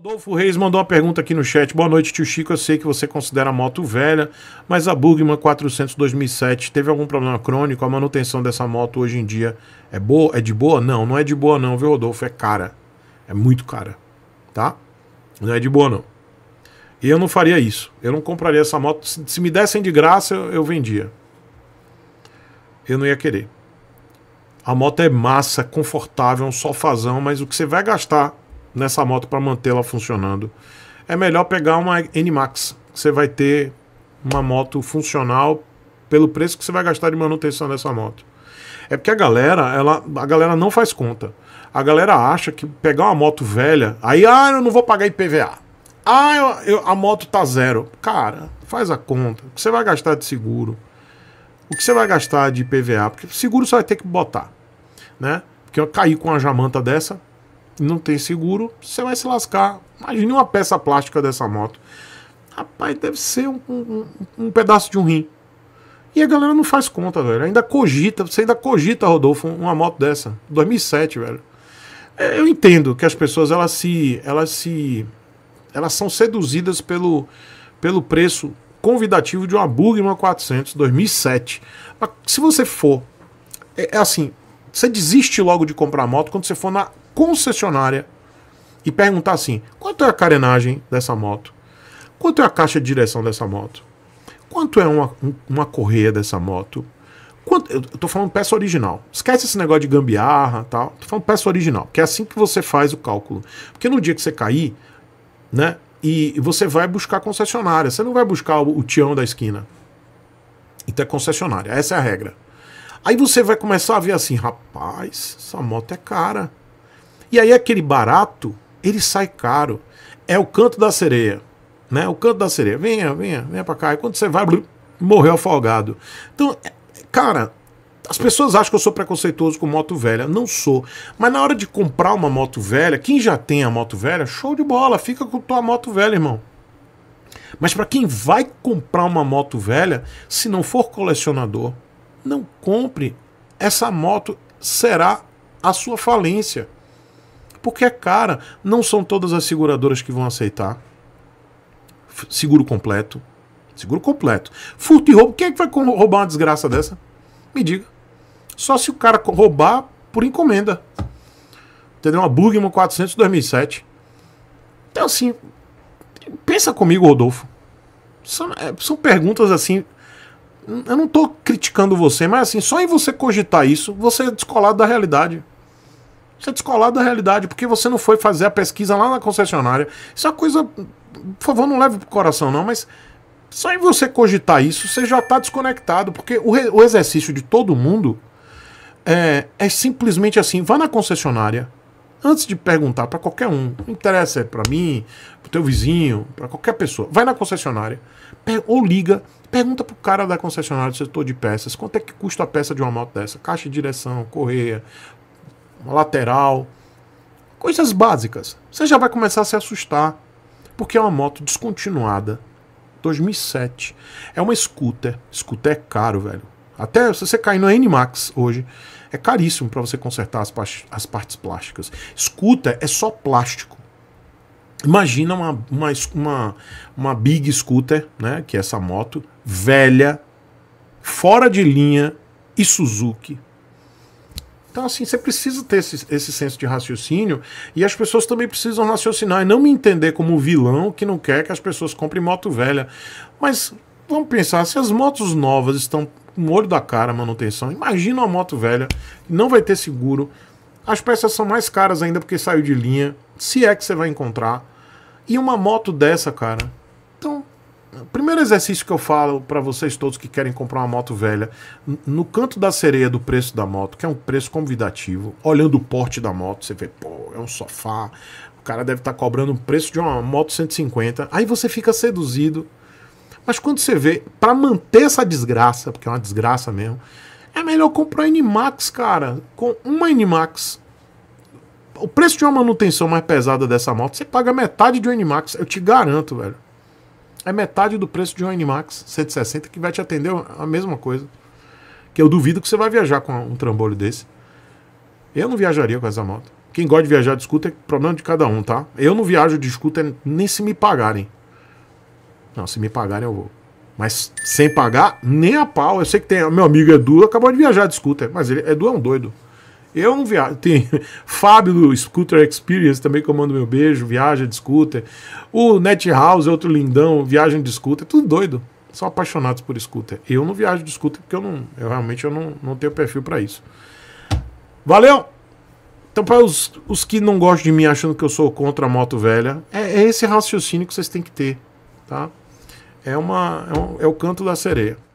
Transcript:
Rodolfo Reis mandou uma pergunta aqui no chat. Boa noite, tio Chico. Eu sei que você considera a moto velha, mas a Bugman 400 2007 teve algum problema crônico? A manutenção dessa moto hoje em dia é boa? É de boa? Não, não é de boa não, viu, Rodolfo? É cara. É muito cara, tá? Não é de boa não. E eu não faria isso. Eu não compraria essa moto. Se, me dessem de graça, eu, eu vendia. Eu não ia querer. A moto é massa, confortável, é um sofazão, mas o que você vai gastar nessa moto para mantê-la funcionando, é melhor pegar uma NMAX. Você vai ter uma moto funcional pelo preço que você vai gastar de manutenção dessa moto. É porque a galera, ela, a galera não faz conta. A galera acha que pegar uma moto velha, aí ah, eu não vou pagar IPVA. Ah, eu, eu, a moto tá zero. Cara, faz a conta. O que você vai gastar de seguro? O que você vai gastar de IPVA? Porque seguro você vai ter que botar, né? Porque eu caí com uma jamanta dessa, não tem seguro, você vai se lascar. Imagine uma peça plástica dessa moto. Rapaz, deve ser um, um, um pedaço de um rim. E a galera não faz conta, velho. Ainda cogita, você ainda cogita, Rodolfo, uma moto dessa. 2007, velho. É, eu entendo que as pessoas, elas se... Elas se... Elas são seduzidas pelo, pelo preço convidativo de uma Burgman 400 2007. Mas se você for... É, é assim, você desiste logo de comprar moto quando você for na concessionária e perguntar assim: quanto é a carenagem dessa moto? Quanto é a caixa de direção dessa moto? Quanto é uma, uma correia dessa moto? Quanto, eu tô falando peça original. Esquece esse negócio de gambiarra tal. Tô falando peça original, que é assim que você faz o cálculo. Porque no dia que você cair, né? E você vai buscar concessionária. Você não vai buscar o, o tião da esquina. Então é concessionária. Essa é a regra. Aí você vai começar a ver assim, rapaz, essa moto é cara. E aí aquele barato, ele sai caro. É o canto da sereia, né? O canto da sereia. Venha, venha, venha para cá. E quando você vai, blu, morreu afogado. Então, é, cara, as pessoas acham que eu sou preconceituoso com moto velha. Não sou. Mas na hora de comprar uma moto velha, quem já tem a moto velha, show de bola, fica com tua moto velha, irmão. Mas para quem vai comprar uma moto velha, se não for colecionador, não compre. Essa moto será a sua falência porque é cara. Não são todas as seguradoras que vão aceitar. Seguro completo. Seguro completo. Furto e roubo. Quem é que vai roubar uma desgraça dessa? Me diga. Só se o cara roubar por encomenda. Entendeu? Uma Bugman 400 2007. Então, assim, pensa comigo, Rodolfo. São, é, são perguntas assim. Eu não estou criticando você, mas assim, só em você cogitar isso, você é descolado da realidade. Você é descolado da realidade, porque você não foi fazer a pesquisa lá na concessionária. Isso é uma coisa. Por favor, não leve pro coração, não, mas só em você cogitar isso, você já está desconectado, porque o, o, exercício de todo mundo é, é simplesmente assim: vá na concessionária, antes de perguntar para qualquer um, não interessa é para mim, para teu vizinho, para qualquer pessoa, vai na concessionária ou liga, pergunta pro cara da concessionária do setor de peças quanto é que custa a peça de uma moto dessa, caixa de direção, correia, uma lateral, coisas básicas. Você já vai começar a se assustar, porque é uma moto descontinuada, 2007. É uma scooter, scooter é caro, velho. Até se você cair no N-Max hoje, é caríssimo para você consertar as, as partes plásticas. Scooter é só plástico. Imagina uma, uma, uma, uma Big Scooter, né, que é essa moto, velha, fora de linha, e Suzuki, então, assim, você precisa ter esse, esse senso de raciocínio e as pessoas também precisam raciocinar e não me entender como vilão que não quer que as pessoas comprem moto velha. Mas vamos pensar, se as motos novas estão no olho da cara manutenção, imagina uma moto velha, não vai ter seguro, as peças são mais caras ainda porque saiu de linha, se é que você vai encontrar. E uma moto dessa, cara, primeiro exercício que eu falo para vocês todos que querem comprar uma moto velha, no canto da sereia do preço da moto, que é um preço convidativo, olhando o porte da moto, você vê, pô, é um sofá, o cara deve estar tá cobrando o preço de uma moto 150, aí você fica seduzido. Mas quando você vê, para manter essa desgraça, porque é uma desgraça mesmo, é melhor comprar a n cara, com uma n o preço de uma manutenção mais pesada dessa moto, você paga metade de um n eu te garanto, velho é metade do preço de um Animax 160 que vai te atender a mesma coisa. Que eu duvido que você vai viajar com um trambolho desse. Eu não viajaria com essa moto. Quem gosta de viajar de scooter é problema de cada um, tá? Eu não viajo de scooter nem se me pagarem. Não, se me pagarem eu vou. Mas sem pagar, nem a pau. Eu sei que tem. Meu amigo Edu acabou de viajar de scooter, mas ele, Edu é um doido. Eu não viajo. Tem Fábio do Scooter Experience também, que eu mando meu beijo, viaja de scooter. O Net House, outro lindão, viagem de scooter. Tudo doido. São apaixonados por scooter. Eu não viajo de scooter porque eu não. Eu realmente eu não, não tenho perfil para isso. Valeu! Então, para os, os que não gostam de mim achando que eu sou contra a moto velha, é, é esse raciocínio que vocês têm que ter. Tá? É, uma, é, um, é o canto da sereia.